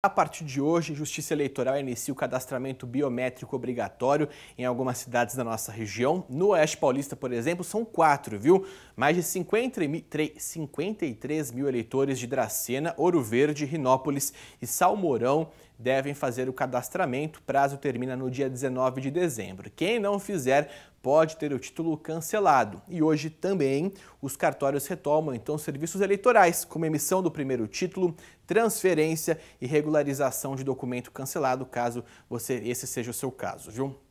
A partir de hoje, a Justiça Eleitoral inicia o cadastramento biométrico obrigatório em algumas cidades da nossa região. No Oeste Paulista, por exemplo, são quatro, viu? Mais de 53 mil eleitores de Dracena, Ouro Verde, Rinópolis e Salmourão devem fazer o cadastramento. O prazo termina no dia 19 de dezembro. Quem não fizer pode ter o título cancelado. E hoje também os cartórios retomam então serviços eleitorais, como emissão do primeiro título, transferência e regularização de documento cancelado, caso você esse seja o seu caso, viu?